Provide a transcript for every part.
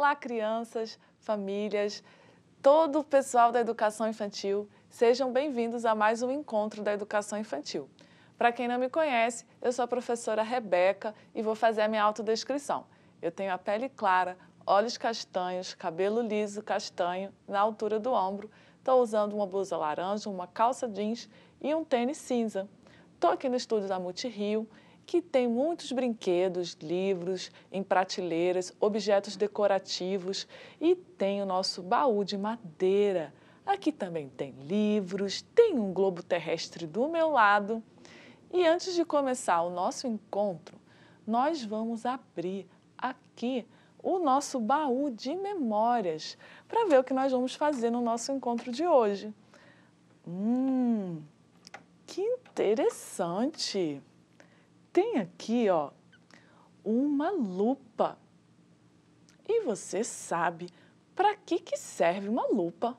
Olá, crianças, famílias, todo o pessoal da educação infantil, sejam bem-vindos a mais um encontro da educação infantil. Para quem não me conhece, eu sou a professora Rebeca e vou fazer a minha autodescrição. Eu tenho a pele clara, olhos castanhos, cabelo liso castanho na altura do ombro, estou usando uma blusa laranja, uma calça jeans e um tênis cinza. Estou aqui no estúdio da Multirio que tem muitos brinquedos, livros em prateleiras, objetos decorativos e tem o nosso baú de madeira. Aqui também tem livros, tem um globo terrestre do meu lado. E antes de começar o nosso encontro, nós vamos abrir aqui o nosso baú de memórias para ver o que nós vamos fazer no nosso encontro de hoje. Hum, que interessante! tem aqui, ó, uma lupa. E você sabe para que, que serve uma lupa?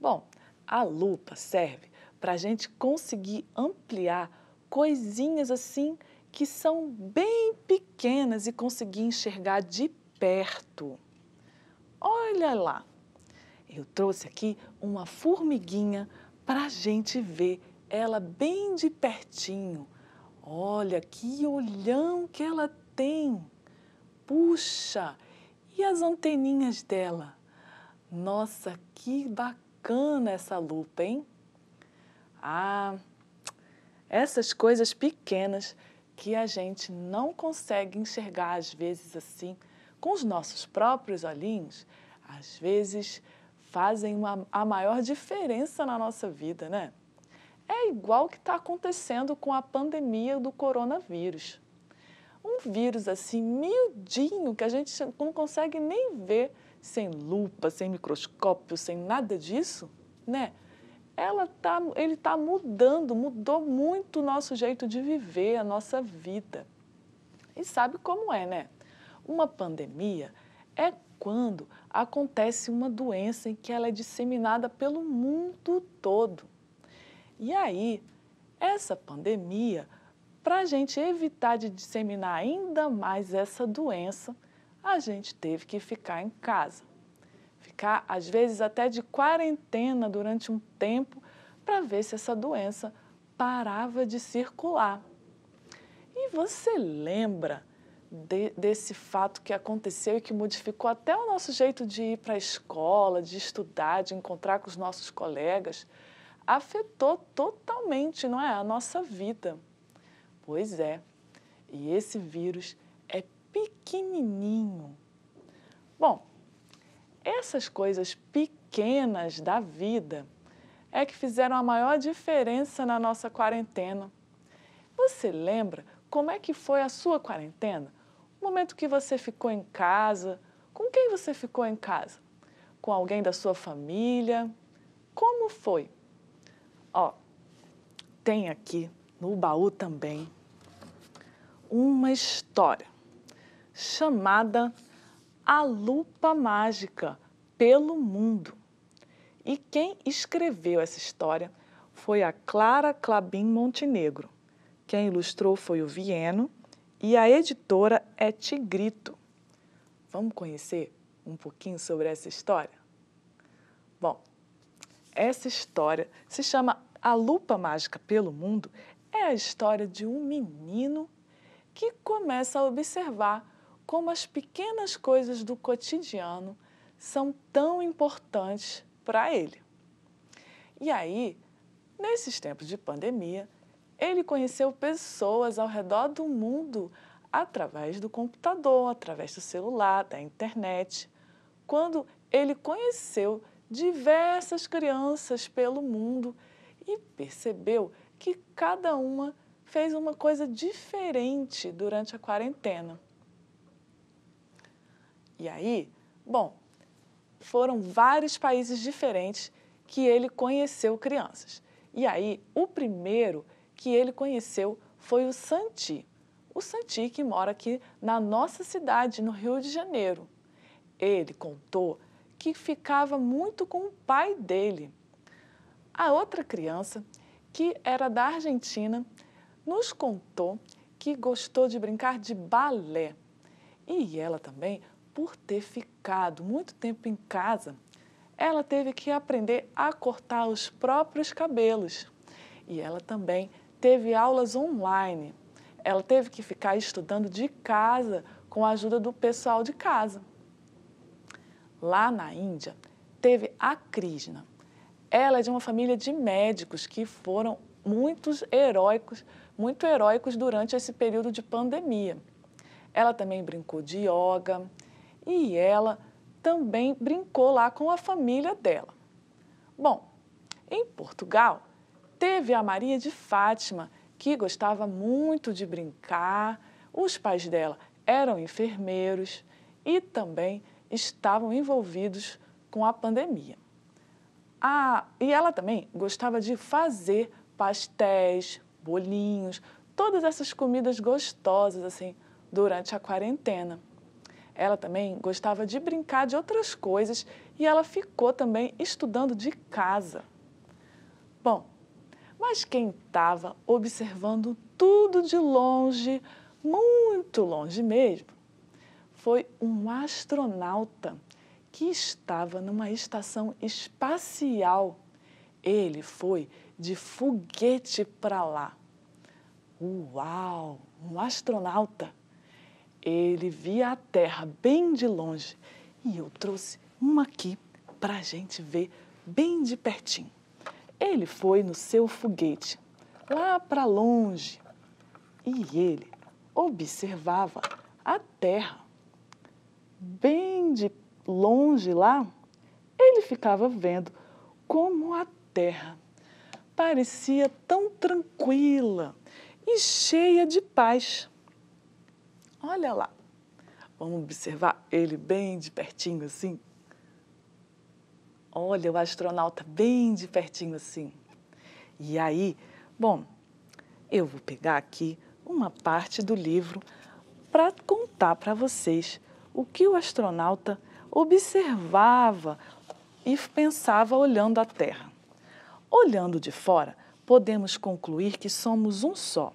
Bom, a lupa serve para a gente conseguir ampliar coisinhas assim que são bem pequenas e conseguir enxergar de perto. Olha lá, eu trouxe aqui uma formiguinha para a gente ver ela bem de pertinho Olha que olhão que ela tem! Puxa! E as anteninhas dela? Nossa, que bacana essa lupa, hein? Ah, essas coisas pequenas que a gente não consegue enxergar às vezes assim, com os nossos próprios olhinhos, às vezes fazem uma, a maior diferença na nossa vida, né? é igual que está acontecendo com a pandemia do coronavírus. Um vírus assim, miudinho, que a gente não consegue nem ver sem lupa, sem microscópio, sem nada disso, né? Ela tá, ele está mudando, mudou muito o nosso jeito de viver, a nossa vida. E sabe como é, né? Uma pandemia é quando acontece uma doença em que ela é disseminada pelo mundo todo. E aí, essa pandemia, para a gente evitar de disseminar ainda mais essa doença, a gente teve que ficar em casa. Ficar, às vezes, até de quarentena durante um tempo para ver se essa doença parava de circular. E você lembra de, desse fato que aconteceu e que modificou até o nosso jeito de ir para a escola, de estudar, de encontrar com os nossos colegas? afetou totalmente, não é, a nossa vida. Pois é. E esse vírus é pequenininho. Bom, essas coisas pequenas da vida é que fizeram a maior diferença na nossa quarentena. Você lembra como é que foi a sua quarentena? O momento que você ficou em casa, com quem você ficou em casa? Com alguém da sua família? Como foi? Ó, tem aqui no baú também uma história chamada A Lupa Mágica pelo Mundo. E quem escreveu essa história foi a Clara Clabin Montenegro. Quem ilustrou foi o Vieno e a editora é Tigrito. Vamos conhecer um pouquinho sobre essa história? Bom, essa história se chama A Lupa Mágica pelo Mundo. É a história de um menino que começa a observar como as pequenas coisas do cotidiano são tão importantes para ele. E aí, nesses tempos de pandemia, ele conheceu pessoas ao redor do mundo através do computador, através do celular, da internet. Quando ele conheceu diversas crianças pelo mundo e percebeu que cada uma fez uma coisa diferente durante a quarentena. E aí, bom, foram vários países diferentes que ele conheceu crianças. E aí, o primeiro que ele conheceu foi o Santi. O Santi que mora aqui na nossa cidade, no Rio de Janeiro. Ele contou que ficava muito com o pai dele. A outra criança, que era da Argentina, nos contou que gostou de brincar de balé. E ela também, por ter ficado muito tempo em casa, ela teve que aprender a cortar os próprios cabelos. E ela também teve aulas online. Ela teve que ficar estudando de casa com a ajuda do pessoal de casa lá na Índia, teve a Krishna. Ela é de uma família de médicos que foram muitos heróicos, muito heróicos durante esse período de pandemia. Ela também brincou de yoga e ela também brincou lá com a família dela. Bom, em Portugal, teve a Maria de Fátima, que gostava muito de brincar. Os pais dela eram enfermeiros e também estavam envolvidos com a pandemia. Ah, e ela também gostava de fazer pastéis, bolinhos, todas essas comidas gostosas assim durante a quarentena. Ela também gostava de brincar de outras coisas e ela ficou também estudando de casa. Bom, mas quem estava observando tudo de longe, muito longe mesmo, foi um astronauta que estava numa estação espacial. Ele foi de foguete para lá. Uau! Um astronauta! Ele via a Terra bem de longe e eu trouxe uma aqui para a gente ver bem de pertinho. Ele foi no seu foguete, lá para longe, e ele observava a Terra bem de longe lá, ele ficava vendo como a terra parecia tão tranquila e cheia de paz. Olha lá. Vamos observar ele bem de pertinho assim. Olha o astronauta bem de pertinho assim. E aí, bom, eu vou pegar aqui uma parte do livro para contar para vocês o que o astronauta observava e pensava olhando a Terra. Olhando de fora, podemos concluir que somos um só.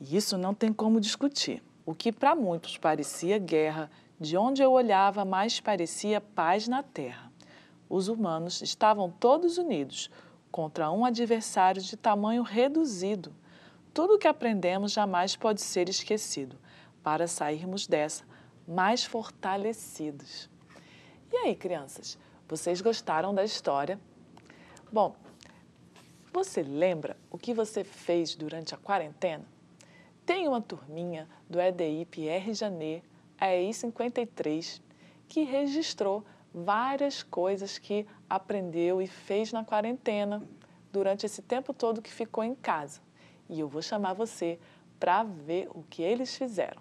E isso não tem como discutir. O que para muitos parecia guerra, de onde eu olhava mais parecia paz na Terra. Os humanos estavam todos unidos contra um adversário de tamanho reduzido. Tudo o que aprendemos jamais pode ser esquecido. Para sairmos dessa, mais fortalecidos. E aí, crianças, vocês gostaram da história? Bom, você lembra o que você fez durante a quarentena? Tem uma turminha do EDI Pierre Janet, EI 53, que registrou várias coisas que aprendeu e fez na quarentena durante esse tempo todo que ficou em casa. E eu vou chamar você para ver o que eles fizeram.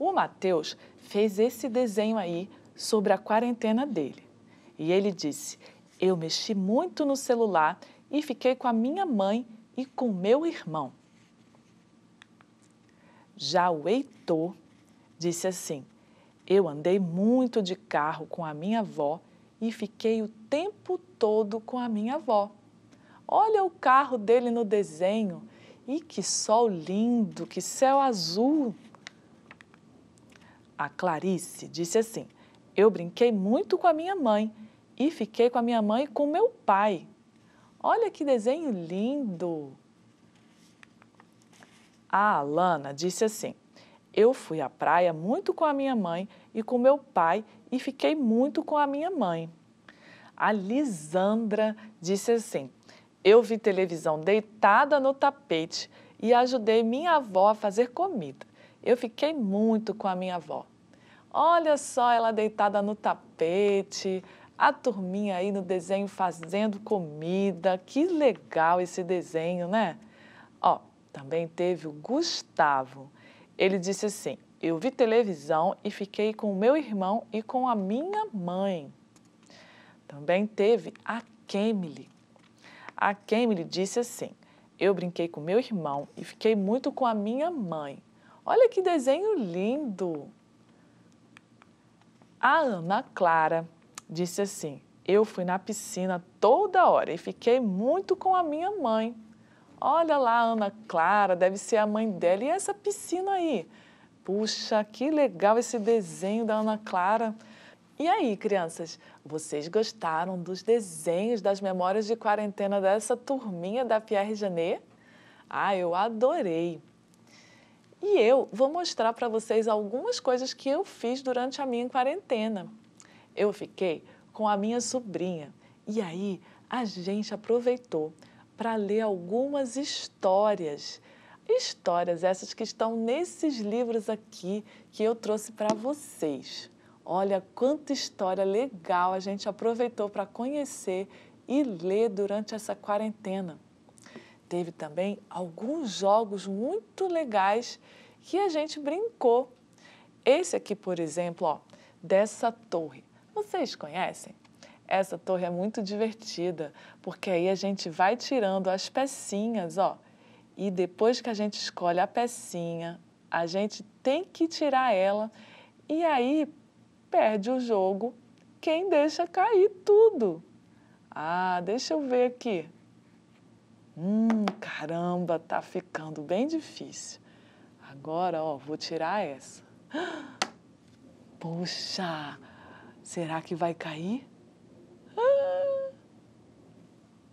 O Mateus fez esse desenho aí sobre a quarentena dele. E ele disse: Eu mexi muito no celular e fiquei com a minha mãe e com meu irmão. Já o Heitor disse assim: Eu andei muito de carro com a minha avó e fiquei o tempo todo com a minha avó. Olha o carro dele no desenho. E que sol lindo, que céu azul! A Clarice disse assim: Eu brinquei muito com a minha mãe e fiquei com a minha mãe e com meu pai. Olha que desenho lindo! A Alana disse assim: Eu fui à praia muito com a minha mãe e com meu pai e fiquei muito com a minha mãe. A Lisandra disse assim: Eu vi televisão deitada no tapete e ajudei minha avó a fazer comida. Eu fiquei muito com a minha avó. Olha só ela deitada no tapete, a turminha aí no desenho fazendo comida. Que legal esse desenho, né? Ó, também teve o Gustavo. Ele disse assim: Eu vi televisão e fiquei com o meu irmão e com a minha mãe. Também teve a Kemily. A Kemily disse assim: Eu brinquei com meu irmão e fiquei muito com a minha mãe. Olha que desenho lindo! A Ana Clara disse assim: Eu fui na piscina toda hora e fiquei muito com a minha mãe. Olha lá, Ana Clara, deve ser a mãe dela. E essa piscina aí? Puxa, que legal esse desenho da Ana Clara. E aí, crianças, vocês gostaram dos desenhos das memórias de quarentena dessa turminha da Pierre Janet? Ah, eu adorei! E eu vou mostrar para vocês algumas coisas que eu fiz durante a minha quarentena. Eu fiquei com a minha sobrinha e aí a gente aproveitou para ler algumas histórias. Histórias essas que estão nesses livros aqui que eu trouxe para vocês. Olha quanta história legal a gente aproveitou para conhecer e ler durante essa quarentena teve também alguns jogos muito legais que a gente brincou. Esse aqui, por exemplo, ó, dessa torre. Vocês conhecem? Essa torre é muito divertida, porque aí a gente vai tirando as pecinhas, ó. E depois que a gente escolhe a pecinha, a gente tem que tirar ela e aí perde o jogo quem deixa cair tudo. Ah, deixa eu ver aqui. Hum, caramba, tá ficando bem difícil. Agora, ó, vou tirar essa. Puxa, será que vai cair? Ah!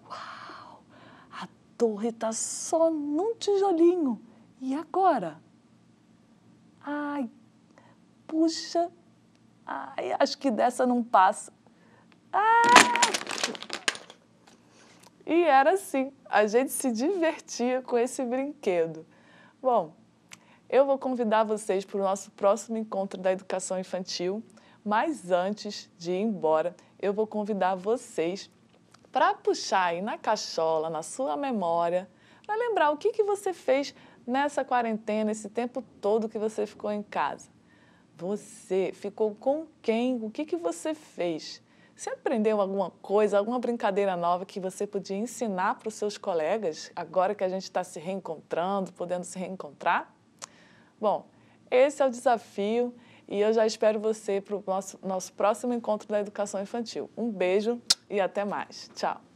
Uau, a torre tá só num tijolinho. E agora? Ai, puxa, ai, acho que dessa não passa. Ai! Ah! E era assim, a gente se divertia com esse brinquedo. Bom, eu vou convidar vocês para o nosso próximo encontro da educação infantil, mas antes de ir embora, eu vou convidar vocês para puxar aí na cachola, na sua memória, para lembrar o que, que você fez nessa quarentena, esse tempo todo que você ficou em casa. Você ficou com quem? O que, que você fez? Você aprendeu alguma coisa, alguma brincadeira nova que você podia ensinar para os seus colegas agora que a gente está se reencontrando, podendo se reencontrar? Bom, esse é o desafio e eu já espero você para o nosso, nosso próximo encontro da educação infantil. Um beijo e até mais. Tchau!